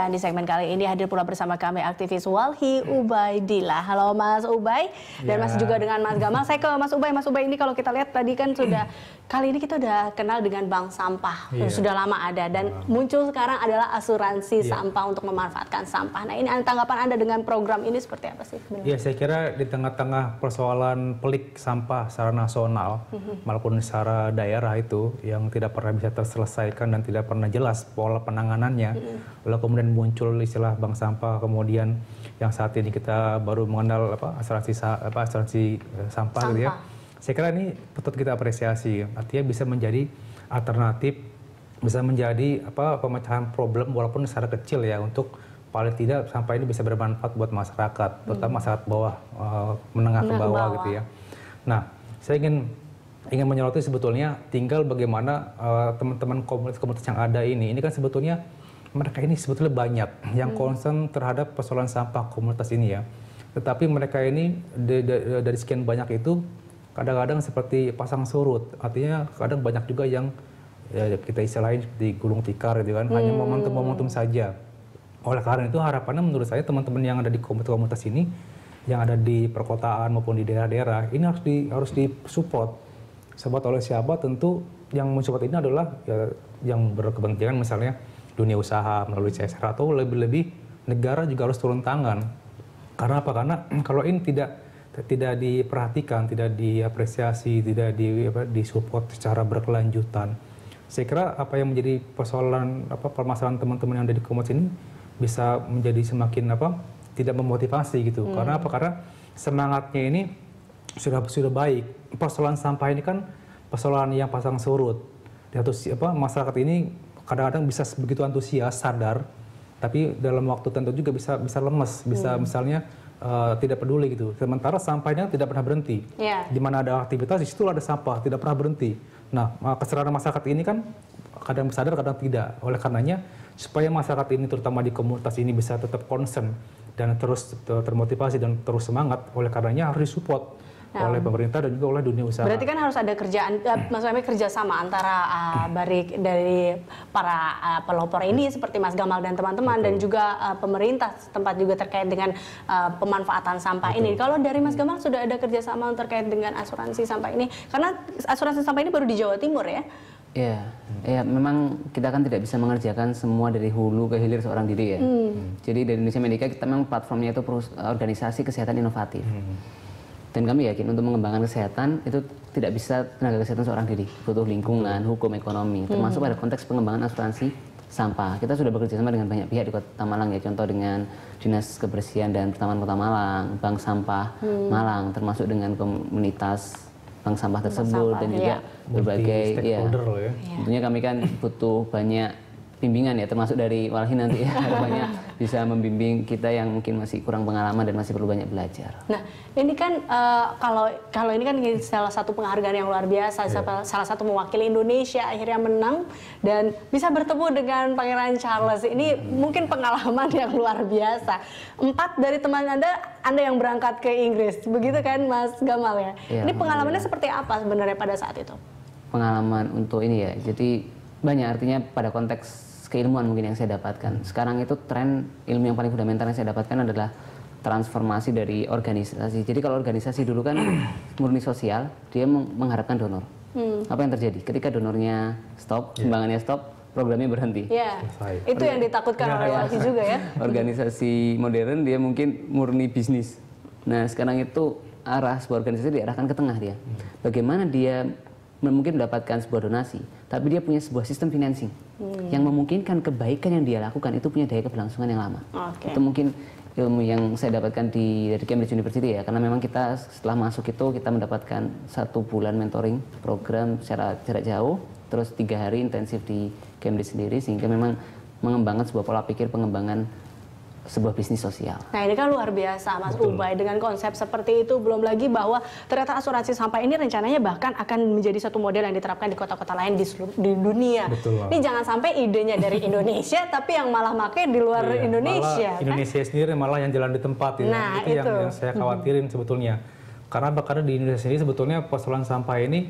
Dan eh, di segmen kali ini hadir pula bersama kami aktivis Walhi Ubaidillah. Halo Mas Ubay dan ya. masih juga dengan Mas Gamal. Saya ke Mas Ubay. Mas Ubay ini kalau kita lihat tadi kan sudah kali ini kita sudah kenal dengan bank sampah. Ya. Sudah lama ada dan ya. muncul sekarang adalah asuransi ya. sampah untuk memanfaatkan sampah. Nah, ini tanggapan Anda dengan program ini seperti apa sih sebenarnya? Ya, saya kira di tengah-tengah persoalan pelik sampah secara nasional mm maupun secara daerah itu yang tidak pernah bisa terselesaikan dan tidak pernah jelas pola penanganannya. Mm-hmm. Lalu kemudian muncul istilah bank sampah, kemudian yang saat ini kita baru mengenal apa asuransi apa asuransi sampah, eh, sampah. gitu ya. Saya kira ini patut kita apresiasi, artinya bisa menjadi alternatif, bisa menjadi apa pemecahan problem walaupun secara kecil ya untuk paling tidak sampah ini bisa bermanfaat buat masyarakat, terutama masyarakat hmm. bawah, uh, menengah ke bawah, bawah gitu ya. Nah, saya ingin ingin menyoroti sebetulnya tinggal bagaimana eh, teman-teman uh, komunitas-komunitas yang ada ini. Ini kan sebetulnya mereka ini sebetulnya banyak yang hmm. concern terhadap persoalan sampah komunitas ini ya. Tetapi mereka ini e, dari sekian banyak itu kadang-kadang seperti pasang surut, artinya kadang banyak juga yang ya, ya kita istilahin di gulung tikar gitu kan, hmm. hanya momentum-momentum saja. Oleh karena itu harapannya menurut saya teman-teman yang ada di komunitas-komunitas ini yang ada di perkotaan maupun di daerah-daerah ini harus di harus disupport. Sebab oleh siapa tentu yang mensupport ini adalah ya, yang berkepentingan misalnya dunia usaha melalui CSR atau lebih-lebih negara juga harus turun tangan. Karena apa? Karena kalau ini tidak tidak diperhatikan, tidak diapresiasi, tidak di, apa, disupport secara berkelanjutan. Saya kira apa yang menjadi persoalan apa permasalahan teman-teman yang ada di komunitas ini bisa menjadi semakin apa tidak memotivasi gitu. Hmm. Karena apa? Karena semangatnya ini sudah sudah baik. Persoalan sampah ini kan persoalan yang pasang surut. Di atas apa masyarakat ini kadang-kadang bisa begitu antusias sadar tapi dalam waktu tentu juga bisa bisa lemes bisa hmm. misalnya uh, tidak peduli gitu sementara sampahnya tidak pernah berhenti yeah. di mana ada aktivitas di situ ada sampah tidak pernah berhenti nah eh, keserahan masyarakat ini kan kadang sadar kadang tidak oleh karenanya supaya masyarakat ini terutama di komunitas ini bisa tetap konsen dan terus termotivasi dan terus semangat oleh karenanya harus disupport nah, oleh pemerintah dan juga oleh dunia usaha. Berarti kan harus ada kerjaan, eh, hmm. maksudnya kerjasama antara uh, barik dari para uh, pelopor ini hmm. seperti Mas Gamal dan teman-teman dan juga uh, pemerintah tempat juga terkait dengan uh, pemanfaatan sampah Betul. ini. Kalau dari Mas Gamal sudah ada kerjasama terkait dengan asuransi sampah ini, karena asuransi sampah ini baru di Jawa Timur ya. Ya, ya memang kita kan tidak bisa mengerjakan semua dari hulu ke hilir seorang diri ya. Hmm. Jadi dari Indonesia Medica kita memang platformnya itu organisasi kesehatan inovatif. Hmm. Dan kami yakin untuk mengembangkan kesehatan itu tidak bisa tenaga kesehatan seorang diri. Butuh lingkungan, hukum, ekonomi, hmm. termasuk pada konteks pengembangan asuransi sampah. Kita sudah bekerja sama dengan banyak pihak di Kota Malang ya, contoh dengan Dinas Kebersihan dan Taman Kota Malang, Bank Sampah hmm. Malang, termasuk dengan komunitas bank sampah tersebut sampah, dan ya. juga berbagai ya. ya. Iya. Tentunya kami kan butuh banyak bimbingan ya termasuk dari Walhi nanti ya banyak bisa membimbing kita yang mungkin masih kurang pengalaman dan masih perlu banyak belajar. Nah ini kan uh, kalau kalau ini kan salah satu penghargaan yang luar biasa yeah. Iya. salah satu mewakili Indonesia akhirnya menang dan bisa bertemu dengan Pangeran Charles ini hmm. mungkin pengalaman yang luar biasa. Empat dari teman anda anda yang berangkat ke Inggris begitu kan Mas Gamal ya? Yeah, ini pengalamannya yeah. seperti apa sebenarnya pada saat itu? Pengalaman untuk ini ya jadi banyak artinya pada konteks keilmuan mungkin yang saya dapatkan. Hmm. Sekarang itu tren ilmu yang paling fundamental yang saya dapatkan adalah transformasi dari organisasi. Jadi kalau organisasi dulu kan murni sosial, dia mengharapkan donor. Hmm. Apa yang terjadi? Ketika donornya stop, yeah. sumbangannya stop, programnya berhenti. yeah. itu yang ditakutkan yeah, oleh yeah. juga ya. Organisasi modern dia mungkin murni bisnis. Nah sekarang itu arah sebuah organisasi diarahkan ke tengah dia. Hmm. Bagaimana dia mungkin mendapatkan sebuah donasi, tapi dia punya sebuah sistem financing. Hmm. yang memungkinkan kebaikan yang dia lakukan itu punya daya keberlangsungan yang lama. Okay. Itu mungkin ilmu yang saya dapatkan di dari Cambridge University ya karena memang kita setelah masuk itu kita mendapatkan satu bulan mentoring program secara jarak jauh terus tiga hari intensif di Cambridge sendiri sehingga memang mengembangkan sebuah pola pikir pengembangan sebuah bisnis sosial. Nah ini kan luar biasa Mas Betul. Ubay dengan konsep seperti itu belum lagi bahwa ternyata asuransi sampah ini rencananya bahkan akan menjadi satu model yang diterapkan di kota-kota lain di, seluruh, di dunia. Betul. Ini jangan sampai idenya dari Indonesia tapi yang malah makin di luar iya, Indonesia. kan? Indonesia sendiri malah yang jalan di tempat ya. Nah, itu, itu. Yang, yang saya khawatirin hmm. sebetulnya. Karena bahkan di Indonesia sendiri sebetulnya persoalan sampah ini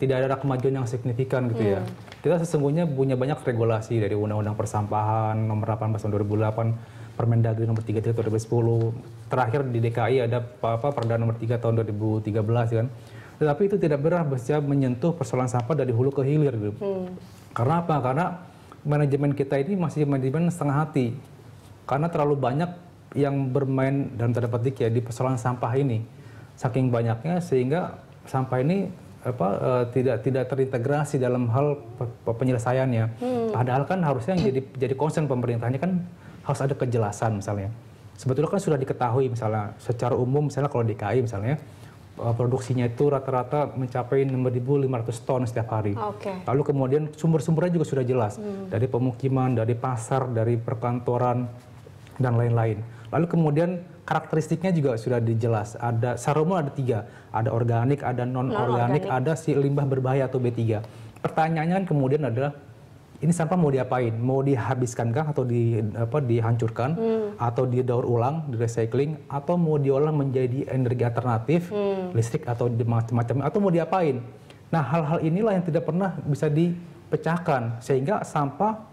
tidak ada kemajuan yang signifikan gitu hmm. ya. Mm. Kita sesungguhnya punya banyak regulasi dari Undang-Undang Persampahan nomor 18 tahun 2008 Permendagri nomor 33 tahun 2010. Terakhir di DKI ada apa, apa Perda nomor 3 tahun 2013 kan. Tetapi itu tidak pernah bisa menyentuh persoalan sampah dari hulu ke hilir gitu. Hmm. Karena apa? Karena manajemen kita ini masih manajemen setengah hati. Karena terlalu banyak yang bermain dan tanda petik ya di persoalan sampah ini. Saking banyaknya sehingga sampah ini apa uh, tidak tidak terintegrasi dalam hal penyelesaiannya. Hmm. Padahal kan harusnya yang jadi jadi concern pemerintahnya kan harus ada kejelasan misalnya. Sebetulnya kan sudah diketahui misalnya secara umum misalnya kalau DKI misalnya eh, produksinya itu rata-rata mencapai 6.500 ton setiap hari. Okay. Lalu kemudian sumber-sumbernya juga sudah jelas hmm. dari pemukiman, dari pasar, dari perkantoran dan lain-lain. Lalu kemudian karakteristiknya juga sudah dijelas. Ada sarumul ada tiga, ada organik, ada non organik, non -organik. ada si limbah berbahaya atau B3. Pertanyaannya kan kemudian adalah ini sampah mau diapain? Mau dihabiskan kah atau di apa dihancurkan hmm. atau didaur ulang, di recycling atau mau diolah menjadi energi alternatif, hmm. listrik atau macam-macam atau mau diapain? Nah, hal-hal inilah yang tidak pernah bisa dipecahkan sehingga sampah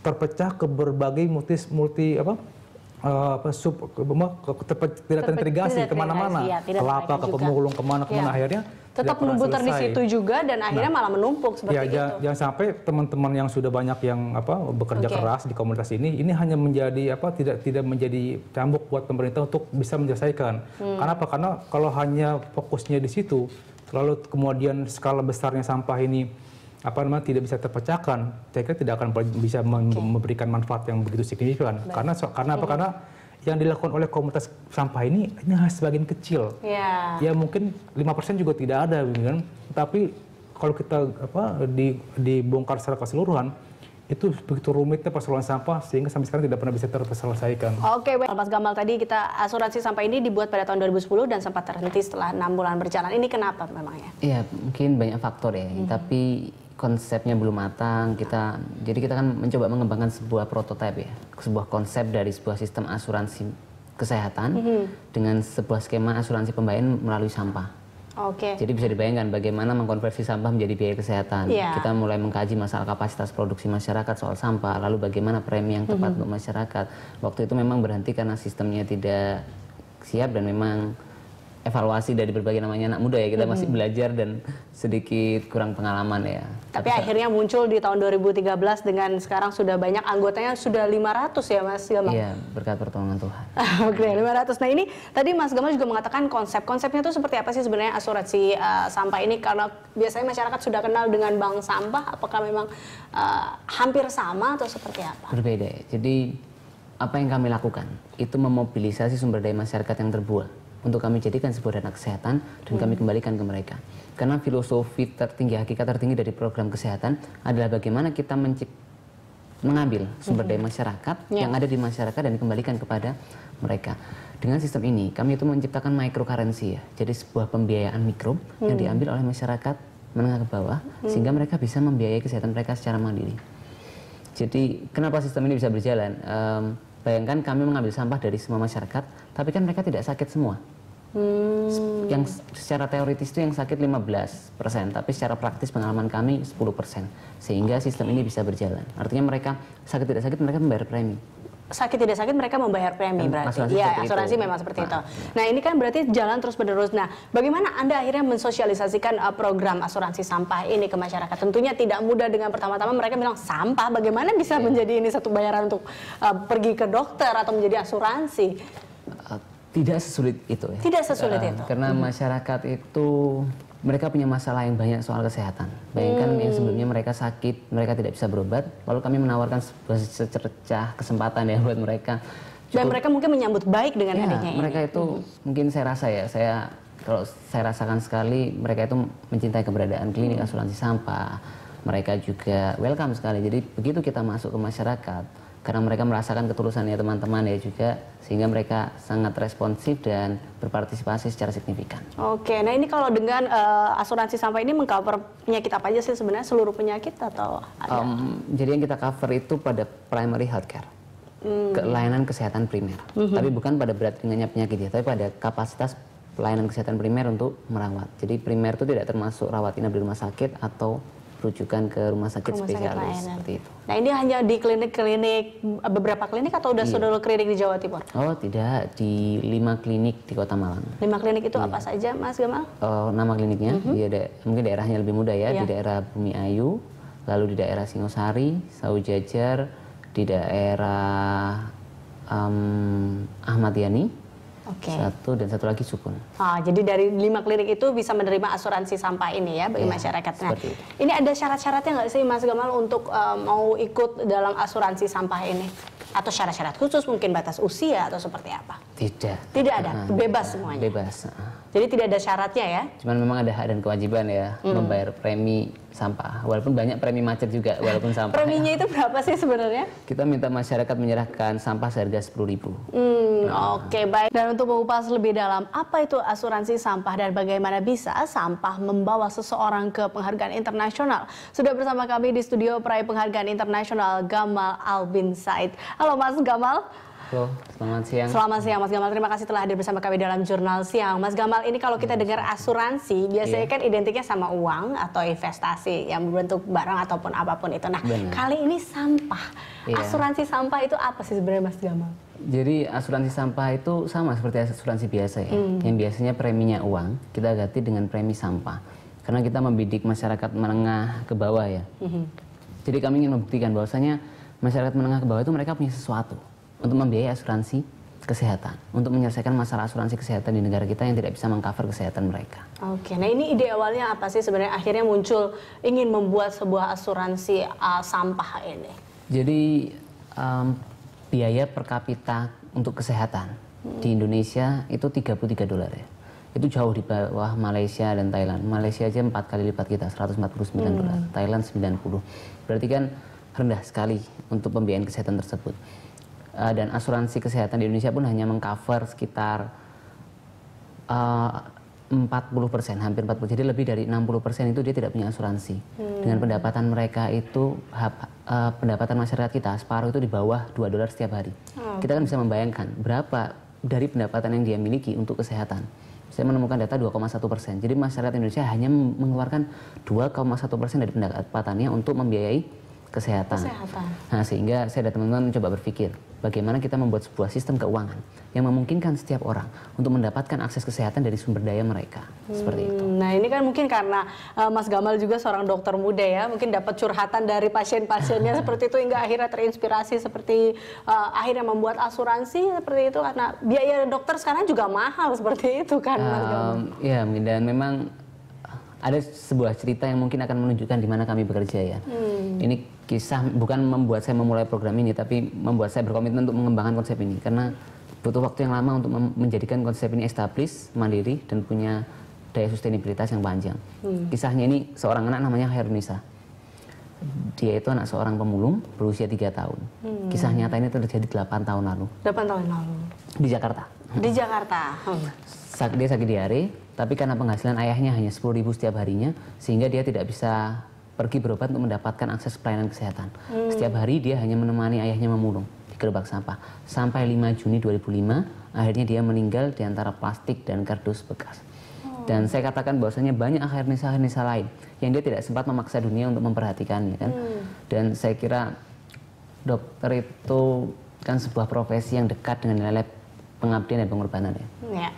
terpecah ke berbagai multi multi apa? uh, apa ke, terpe, tidak terintegrasi kemana-mana ya, kelapa ke pemulung kemana kemana ya. akhirnya tetap menumpuk di situ juga dan nah. akhirnya nah, malah menumpuk seperti ya, itu. Jangan, sampai teman-teman yang sudah banyak yang apa bekerja okay. keras di komunitas ini ini hanya menjadi apa tidak tidak menjadi cambuk buat pemerintah untuk bisa menyelesaikan. Hmm. apa Karena kalau hanya fokusnya di situ lalu kemudian skala besarnya sampah ini apa namanya tidak bisa terpecahkan, saya kira tidak akan bisa okay. memberikan manfaat yang begitu signifikan. Baik. Karena so, karena apa? Hmm. Karena yang dilakukan oleh komunitas sampah ini hanya sebagian kecil. Yeah. Ya mungkin lima persen juga tidak ada gitu kan. Tapi kalau kita apa di dibongkar secara keseluruhan itu begitu rumitnya persoalan sampah sehingga sampai sekarang tidak pernah bisa terselesaikan. Oke, okay, Mas Gamal tadi kita asuransi sampah ini dibuat pada tahun 2010 dan sempat terhenti setelah enam bulan berjalan. Ini kenapa memangnya? Iya, mungkin banyak faktor ya. Hmm. Tapi konsepnya belum matang kita jadi kita kan mencoba mengembangkan sebuah prototipe ya sebuah konsep dari sebuah sistem asuransi kesehatan mm -hmm. dengan sebuah skema asuransi pembayaran melalui sampah. Oke. Okay. Jadi bisa dibayangkan bagaimana mengkonversi sampah menjadi biaya kesehatan. Yeah. Kita mulai mengkaji masalah kapasitas produksi masyarakat soal sampah, lalu bagaimana premi yang tepat mm -hmm. untuk masyarakat. Waktu itu memang berhenti karena sistemnya tidak siap dan memang evaluasi dari berbagai namanya anak muda ya kita mm -hmm. masih belajar dan sedikit kurang pengalaman ya. Tapi, akhirnya muncul di tahun 2013 dengan sekarang sudah banyak anggotanya sudah 500 ya Mas Gamal. Iya, berkat pertolongan Tuhan. Oke, 500. Nah, ini tadi Mas Gamal juga mengatakan konsep-konsepnya itu seperti apa sih sebenarnya asuransi uh, sampah ini karena biasanya masyarakat sudah kenal dengan bank sampah apakah memang uh, hampir sama atau seperti apa? Berbeda. Ya. Jadi apa yang kami lakukan itu memobilisasi sumber daya masyarakat yang terbuang untuk kami jadikan sebuah dana kesehatan dan kami hmm. kembalikan ke mereka. Karena filosofi tertinggi, hakikat tertinggi dari program kesehatan adalah bagaimana kita mengambil sumber daya hmm. masyarakat yeah. yang ada di masyarakat dan dikembalikan kepada mereka. Dengan sistem ini, kami itu menciptakan microcurrency ya, jadi sebuah pembiayaan mikro hmm. yang diambil oleh masyarakat menengah ke bawah, hmm. sehingga mereka bisa membiayai kesehatan mereka secara mandiri. Jadi, kenapa sistem ini bisa berjalan? Um, Bayangkan kami mengambil sampah dari semua masyarakat, tapi kan mereka tidak sakit semua. Hmm. Yang secara teoritis itu yang sakit 15%, tapi secara praktis pengalaman kami 10%. Sehingga sistem ini bisa berjalan. Artinya mereka sakit tidak sakit mereka membayar premi sakit tidak sakit mereka membayar premi kan berarti. ya asuransi itu. memang seperti nah. itu. Nah, ini kan berarti jalan terus-menerus. Nah, bagaimana Anda akhirnya mensosialisasikan uh, program asuransi sampah ini ke masyarakat? Tentunya tidak mudah dengan pertama-tama mereka bilang sampah, bagaimana bisa yeah. menjadi ini satu bayaran untuk uh, pergi ke dokter atau menjadi asuransi? Uh, tidak sesulit itu ya. Tidak sesulit uh, itu. Karena hmm. masyarakat itu mereka punya masalah yang banyak soal kesehatan. Bayangkan hmm. yang sebelumnya mereka sakit, mereka tidak bisa berobat, lalu kami menawarkan secercah kesempatan ya buat mereka. Cukup, Dan mereka mungkin menyambut baik dengan ya, adanya mereka itu hmm. mungkin saya rasa ya, saya kalau saya rasakan sekali mereka itu mencintai keberadaan klinik hmm. asuransi sampah. Mereka juga welcome sekali. Jadi begitu kita masuk ke masyarakat, karena mereka merasakan ketulusannya teman-teman ya juga sehingga mereka sangat responsif dan berpartisipasi secara signifikan. Oke, nah ini kalau dengan uh, asuransi sampah ini mengcover penyakit apa aja sih sebenarnya seluruh penyakit atau ada? Um, jadi yang kita cover itu pada primary healthcare. Hmm. Ke layanan kesehatan primer. Mm -hmm. Tapi bukan pada berat ringannya penyakit ya, tapi pada kapasitas pelayanan kesehatan primer untuk merawat. Jadi primer itu tidak termasuk rawat inap di rumah sakit atau rujukan ke rumah sakit rumah spesialis sakit seperti ya. itu. Nah ini hanya di klinik-klinik beberapa klinik atau sudah iya. seluruh klinik di Jawa Timur? Oh tidak di lima klinik di Kota Malang. Lima klinik itu iya. apa saja Mas Gamal? Oh, nama kliniknya mm -hmm. Iya, ada, mungkin daerahnya lebih mudah ya iya. di daerah Bumi Ayu, lalu di daerah Singosari, Saujajar, di daerah um, Ahmad Yani Okay. Satu dan satu lagi sukun. Ah, jadi dari lima klinik itu bisa menerima asuransi sampah ini ya bagi ya, masyarakat. Nah, ini ada syarat-syaratnya nggak sih Mas Gamal untuk uh, mau ikut dalam asuransi sampah ini? Atau syarat-syarat khusus mungkin batas usia atau seperti apa? Tidak. Tidak ada, nah, bebas semuanya. Bebas. Jadi tidak ada syaratnya ya? Cuman memang ada hak dan kewajiban ya, hmm. membayar premi sampah walaupun banyak premi macet juga walaupun sampah preminya itu berapa sih sebenarnya kita minta masyarakat menyerahkan sampah seharga sepuluh ribu hmm, nah. oke okay, baik dan untuk mengupas lebih dalam apa itu asuransi sampah dan bagaimana bisa sampah membawa seseorang ke penghargaan internasional sudah bersama kami di studio peraih penghargaan internasional Gamal Albin Said halo Mas Gamal Halo, selamat siang. Selamat siang Mas Gamal. Terima kasih telah hadir bersama kami dalam Jurnal Siang. Mas Gamal, ini kalau kita dengar asuransi, biasanya yeah. kan identiknya sama uang atau investasi yang berbentuk barang ataupun apapun itu. Nah, Benar. kali ini sampah. Yeah. Asuransi sampah itu apa sih sebenarnya Mas Gamal? Jadi asuransi sampah itu sama seperti asuransi biasa ya. Hmm. Yang biasanya preminya uang, kita ganti dengan premi sampah. Karena kita membidik masyarakat menengah ke bawah ya. Hmm. Jadi kami ingin membuktikan bahwasanya masyarakat menengah ke bawah itu mereka punya sesuatu untuk membiayai asuransi kesehatan untuk menyelesaikan masalah asuransi kesehatan di negara kita yang tidak bisa mengcover kesehatan mereka. Oke, nah ini ide awalnya apa sih sebenarnya akhirnya muncul ingin membuat sebuah asuransi uh, sampah ini? Jadi um, biaya per kapita untuk kesehatan hmm. di Indonesia itu 33 dolar ya. Itu jauh di bawah Malaysia dan Thailand. Malaysia aja empat kali lipat kita 149 hmm. dolar, Thailand 90. Berarti kan rendah sekali untuk pembiayaan kesehatan tersebut. Eh, dan asuransi kesehatan di Indonesia pun hanya mengcover sekitar eh, uh, 40 persen, hampir 40. Jadi lebih dari 60 persen itu dia tidak punya asuransi. Hmm. Dengan pendapatan mereka itu, hap, uh, pendapatan masyarakat kita separuh itu di bawah 2 dolar setiap hari. Oh, Kita kan bisa membayangkan berapa dari pendapatan yang dia miliki untuk kesehatan. Saya menemukan data 2,1 persen. Jadi masyarakat Indonesia hanya mengeluarkan 2,1 persen dari pendapatannya untuk membiayai kesehatan. kesehatan. Nah, sehingga saya dan teman-teman mencoba berpikir bagaimana kita membuat sebuah sistem keuangan yang memungkinkan setiap orang untuk mendapatkan akses kesehatan dari sumber daya mereka. Seperti hmm, itu. Nah, ini kan mungkin karena uh, Mas Gamal juga seorang dokter muda ya, mungkin dapat curhatan dari pasien-pasiennya seperti itu hingga akhirnya terinspirasi seperti uh, akhirnya membuat asuransi seperti itu karena biaya dokter sekarang juga mahal seperti itu kan Mas um, Gamal. Iya, dan memang ada sebuah cerita yang mungkin akan menunjukkan di mana kami bekerja ya. Hmm. Ini kisah bukan membuat saya memulai program ini tapi membuat saya berkomitmen untuk mengembangkan konsep ini karena butuh waktu yang lama untuk menjadikan konsep ini established, mandiri dan punya daya sustainabilitas yang panjang. Hmm. Kisahnya ini seorang anak namanya Hairunisa Dia itu anak seorang pemulung berusia tiga tahun. Hmm. Kisah nyata ini terjadi delapan tahun lalu. delapan tahun lalu. Di Jakarta. Di Jakarta. Hmm. Dia sakit diare, tapi karena penghasilan ayahnya hanya sepuluh ribu setiap harinya sehingga dia tidak bisa pergi berobat untuk mendapatkan akses pelayanan kesehatan. Hmm. Setiap hari dia hanya menemani ayahnya memulung di gerobak sampah. Sampai 5 Juni 2005, akhirnya dia meninggal di antara plastik dan kardus bekas. Hmm. Dan saya katakan bahwasanya banyak akhir nisa-akhir nisa lain yang dia tidak sempat memaksa dunia untuk memperhatikannya kan. Hmm. Dan saya kira dokter itu kan sebuah profesi yang dekat dengan nilai pengabdian dan pengorbanan ya. Yeah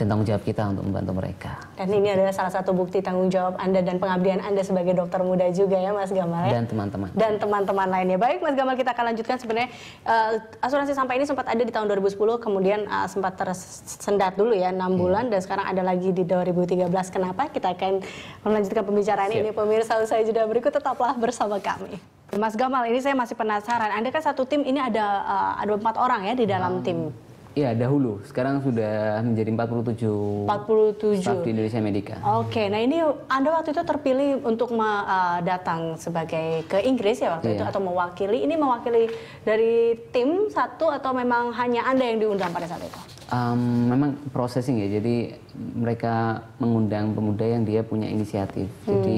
dan tanggung jawab kita untuk membantu mereka. Dan ini adalah salah satu bukti tanggung jawab Anda dan pengabdian Anda sebagai dokter muda juga ya Mas Gamal ya? Dan teman-teman. Dan teman-teman lainnya. Baik Mas Gamal kita akan lanjutkan sebenarnya uh, asuransi sampah ini sempat ada di tahun 2010 kemudian uh, sempat tersendat dulu ya 6 hmm. Iya. bulan dan sekarang ada lagi di 2013. Kenapa? Kita akan melanjutkan pembicaraan Siap. ini pemirsa usai jeda berikut tetaplah bersama kami. Mas Gamal, ini saya masih penasaran. Anda kan satu tim ini ada uh, ada empat orang ya di dalam hmm. tim. Iya dahulu, sekarang sudah menjadi 47, 47. staff di Indonesia Medica. Oke, okay. nah ini Anda waktu itu terpilih untuk eh, datang sebagai ke Inggris ya waktu yeah. itu atau mewakili. Ini mewakili dari tim satu atau memang hanya Anda yang diundang pada saat itu? Um, memang processing ya, jadi mereka mengundang pemuda yang dia punya inisiatif. Hmm. Jadi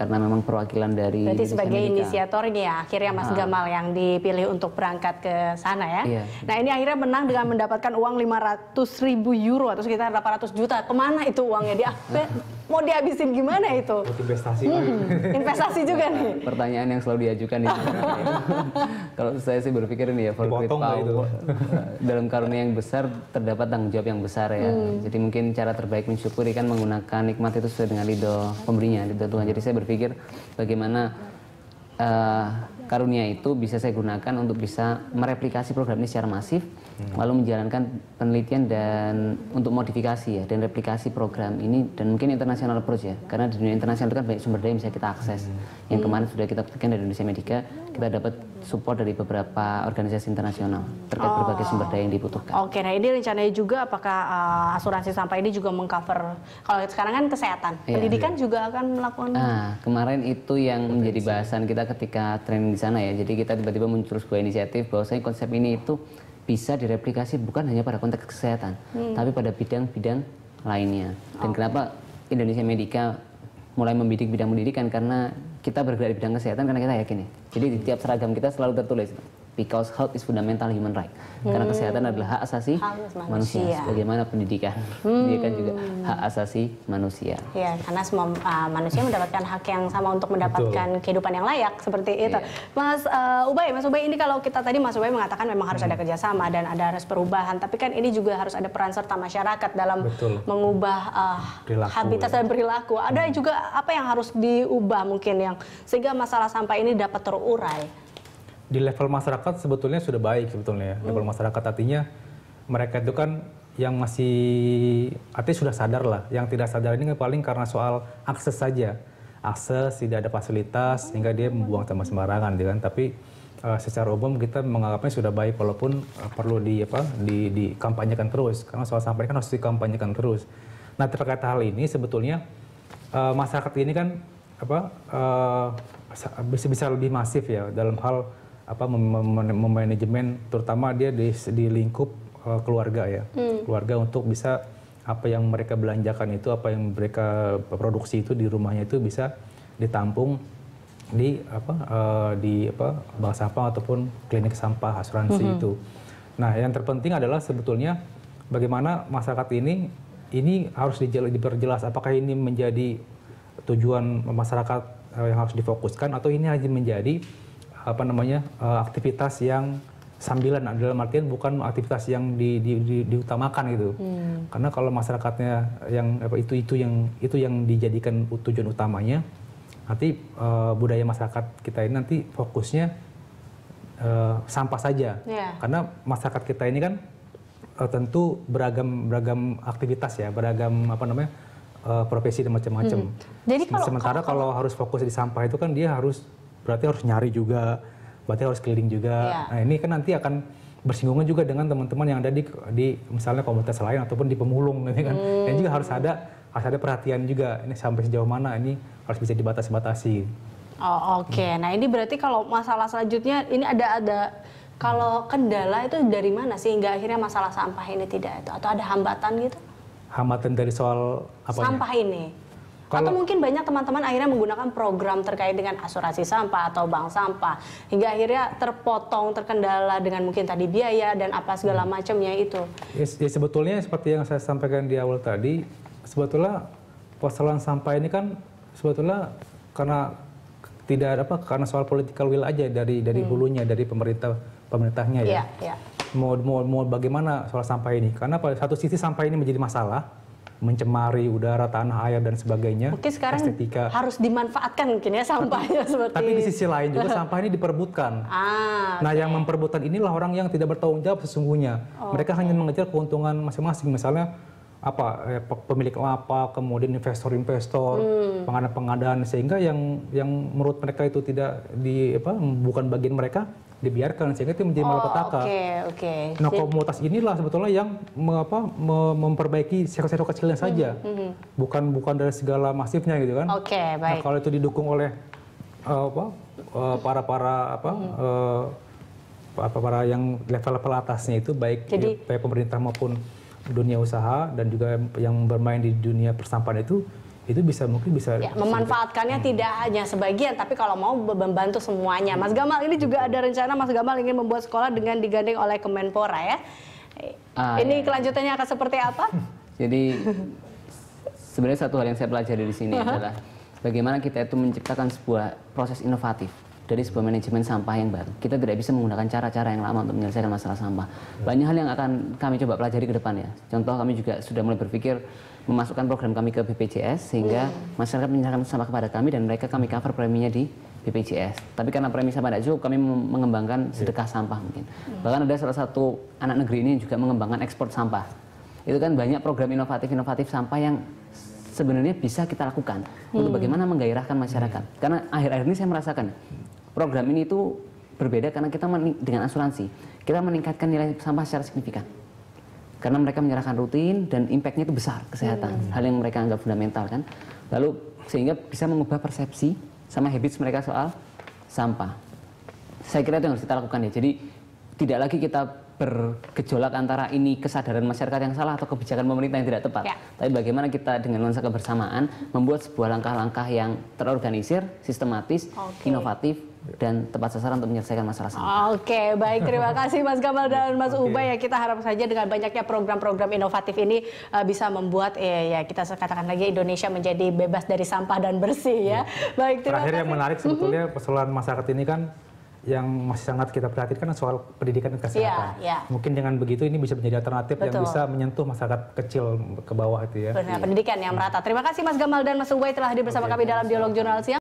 karena memang perwakilan dari Berarti sebagai Amerika. inisiator ya akhirnya Mas nah. Gamal yang dipilih untuk berangkat ke sana ya. Iya. Nah ini akhirnya menang dengan mendapatkan uang 500 ribu euro atau sekitar 800 juta. Kemana itu uangnya apa? mau dihabisin gimana itu? Investasi. Hmm. Investasi juga nih. Pertanyaan yang selalu diajukan nih. Kalau saya sih berpikir nih ya, kalau Pau dalam karunia yang besar terdapat tanggung jawab yang besar ya. Hmm. Jadi mungkin cara terbaik mensyukuri kan menggunakan nikmat itu sesuai dengan lidah pemberinya, lidah Tuhan. Jadi saya berpikir bagaimana uh, karunia itu bisa saya gunakan untuk bisa mereplikasi program ini secara masif Hmm. lalu menjalankan penelitian dan untuk modifikasi ya dan replikasi program ini dan mungkin internasional approach ya karena di dunia internasional itu kan banyak sumber daya yang bisa kita akses hmm. yang kemarin sudah kita buktikan dari Indonesia Medica kita dapat support dari beberapa organisasi internasional terkait oh. berbagai sumber daya yang dibutuhkan. Oke, okay, nah ini rencananya juga apakah uh, asuransi sampah ini juga mengcover kalau sekarang kan kesehatan, yeah. pendidikan yeah. juga akan melakukan. nah kemarin itu yang Potensi. menjadi bahasan kita ketika training di sana ya. Jadi kita tiba-tiba muncul sebuah inisiatif bahwasanya konsep ini itu bisa direplikasi bukan hanya pada konteks kesehatan, hmm. tapi pada bidang-bidang lainnya. Dan okay. Oh. kenapa Indonesia Medika mulai membidik bidang pendidikan karena kita bergerak di bidang kesehatan karena kita yakin ya. Jadi di tiap seragam kita selalu tertulis because health is fundamental human right. Hmm. Karena kesehatan adalah hak asasi manusia. manusia. Bagaimana pendidikan? Hmm. kan juga hak asasi manusia. Ya, karena semua uh, manusia mendapatkan hak yang sama untuk mendapatkan Betul. kehidupan yang layak seperti itu. Yeah. Mas uh, Ubay, Mas Ubay ini kalau kita tadi Mas Ubay mengatakan memang harus hmm. ada kerjasama dan ada harus perubahan, tapi kan ini juga harus ada peran serta masyarakat dalam Betul. mengubah uh, perilaku, habitat ya. dan perilaku. Ada hmm. juga apa yang harus diubah mungkin yang sehingga masalah sampah ini dapat terurai di level masyarakat sebetulnya sudah baik sebetulnya Hmm. Level masyarakat artinya mereka itu kan yang masih artinya sudah sadar lah. Yang tidak sadar ini paling karena soal akses saja. Akses tidak ada fasilitas sehingga dia membuang sampah sembarangan gitu kan. Tapi uh, secara umum kita menganggapnya sudah baik walaupun uh, perlu di apa di dikampanyekan terus karena soal sampai kan harus dikampanyekan terus. Nah, terkait hal ini sebetulnya uh, masyarakat ini kan apa uh, bisa bisa lebih masif ya dalam hal apa memanajemen terutama dia di, di lingkup uh, keluarga ya hmm. keluarga untuk bisa apa yang mereka belanjakan itu apa yang mereka produksi itu di rumahnya itu bisa ditampung di apa uh, di apa bank sampah ataupun klinik sampah asuransi -hmm. itu. Nah, yang terpenting adalah sebetulnya bagaimana masyarakat ini ini harus diperjelas apakah ini menjadi tujuan masyarakat eh, yang harus difokuskan atau ini hanya menjadi apa namanya eh, aktivitas yang sambilan adalah nah, artian bukan aktivitas yang di, di, di, diutamakan gitu hmm. karena kalau masyarakatnya yang apa, itu itu yang itu yang dijadikan tujuan utamanya nanti uh, budaya masyarakat kita ini nanti fokusnya uh, sampah saja yeah. karena masyarakat kita ini kan uh, tentu beragam beragam aktivitas ya beragam apa namanya uh, profesi dan macam-macam hmm. sementara kalau, kalau, kalau harus fokus di sampah itu kan dia harus berarti harus nyari juga, berarti harus keliling juga. Yeah. Nah ini kan nanti akan bersinggungan juga dengan teman-teman yang ada di, di misalnya komunitas lain ataupun di pemulung nanti kan. Mm. Dan juga harus ada harus ada perhatian juga ini sampai sejauh mana ini harus bisa dibatasi-batasi. Oh oke, okay. hmm. nah ini berarti kalau masalah selanjutnya ini ada ada kalau kendala itu dari mana sih hingga akhirnya masalah sampah ini tidak itu atau ada hambatan gitu? Hambatan dari soal apa? Sampah ini. Kalau, atau mungkin banyak teman-teman akhirnya menggunakan program terkait dengan asuransi sampah atau bank sampah hingga akhirnya terpotong terkendala dengan mungkin tadi biaya dan apa segala hmm. macamnya itu. Ya, sebetulnya seperti yang saya sampaikan di awal tadi, sebetulnya persoalan sampah ini kan sebetulnya karena tidak apa karena soal political will aja dari dari hmm. hulunya dari pemerintah pemerintahnya ya. Yeah, yeah. Mau, mau mau bagaimana soal sampah ini? Karena pada satu sisi sampah ini menjadi masalah mencemari udara, tanah air dan sebagainya. Mungkin sekarang estetika. harus dimanfaatkan mungkin ya sampahnya seperti. Tapi di sisi lain juga sampah ini diperbutkan. Ah, nah, yang memperbutkan inilah orang yang tidak bertanggung jawab sesungguhnya. Oh, Mereka hanya mengejar keuntungan masing-masing. Misalnya apa ya, pemilik lapak, kemudian investor-investor, hmm. pengadaan-pengadaan sehingga yang yang menurut mereka itu tidak di apa bukan bagian mereka dibiarkan sehingga itu menjadi oh, malapetaka. Oke, okay, oke. Okay. Nah, komunitas inilah sebetulnya yang mengapa apa, memperbaiki sektor-sektor kecilnya saja. Mm -hmm. Bukan bukan dari segala masifnya gitu kan. Oke, okay, nah, baik. Nah, kalau itu didukung oleh uh, apa uh, eh, para-para apa mm -hmm. uh, hmm. eh, para-para yang level-level atasnya itu baik Jadi, ya, baik pemerintah maupun dunia usaha dan juga yang bermain di dunia persampahan itu itu bisa mungkin bisa ya, memanfaatkannya hmm. tidak hanya sebagian tapi kalau mau membantu semuanya Mas Gamal ini juga ada rencana Mas Gamal ingin membuat sekolah dengan digandeng oleh Kemenpora ya ah, ini ya. kelanjutannya akan seperti apa jadi sebenarnya satu hal yang saya pelajari di sini adalah bagaimana kita itu menciptakan sebuah proses inovatif dari sebuah manajemen sampah yang baru. Kita tidak bisa menggunakan cara-cara yang lama untuk menyelesaikan masalah sampah. Iya. Banyak hal yang akan kami coba pelajari ke depan ya. Contoh kami juga sudah mulai berpikir memasukkan program kami ke BPJS sehingga iya. masyarakat menyerahkan sampah kepada kami dan mereka kami cover preminya di BPJS. Tapi karena premi sampah tidak cukup, kami mengembangkan iya. sedekah sampah mungkin. Bahkan ada salah satu anak negeri ini juga mengembangkan ekspor sampah. Itu kan banyak program inovatif-inovatif sampah yang sebenarnya bisa kita lakukan hmm. untuk bagaimana menggairahkan masyarakat. Karena akhir-akhir ini saya merasakan program ini itu berbeda karena kita dengan asuransi kita meningkatkan nilai sampah secara signifikan karena mereka menyerahkan rutin dan impactnya itu besar kesehatan hmm. hal yang mereka anggap fundamental kan lalu sehingga bisa mengubah persepsi sama habits mereka soal sampah saya kira itu yang harus kita lakukan ya jadi tidak lagi kita bergejolak antara ini kesadaran masyarakat yang salah atau kebijakan pemerintah yang tidak tepat. Ya. Tapi bagaimana kita dengan nuansa kebersamaan membuat sebuah langkah-langkah yang terorganisir, sistematis, okay. inovatif dan tepat sasaran untuk menyelesaikan masalah sampah. Oke, okay, baik terima kasih Mas Gamal dan Mas okay. Ubay ya kita harap saja dengan banyaknya program-program inovatif ini uh, bisa membuat ya, ya kita katakan lagi Indonesia menjadi bebas dari sampah dan bersih ya. ya. Baik terima Terakhir kasih. yang menarik sebetulnya mm-hmm. persoalan masyarakat ini kan yang masih sangat kita perhatikan kan soal pendidikan dan iya, kesehatan. Yeah, yeah. Mungkin dengan begitu ini bisa menjadi alternatif Betul. yang bisa menyentuh masyarakat kecil ke bawah itu ya. Benar, yeah. pendidikan yang merata. Terima kasih Mas Gamal dan Mas Ubay telah hadir bersama okay, kami dalam Dialog Jurnal Siang.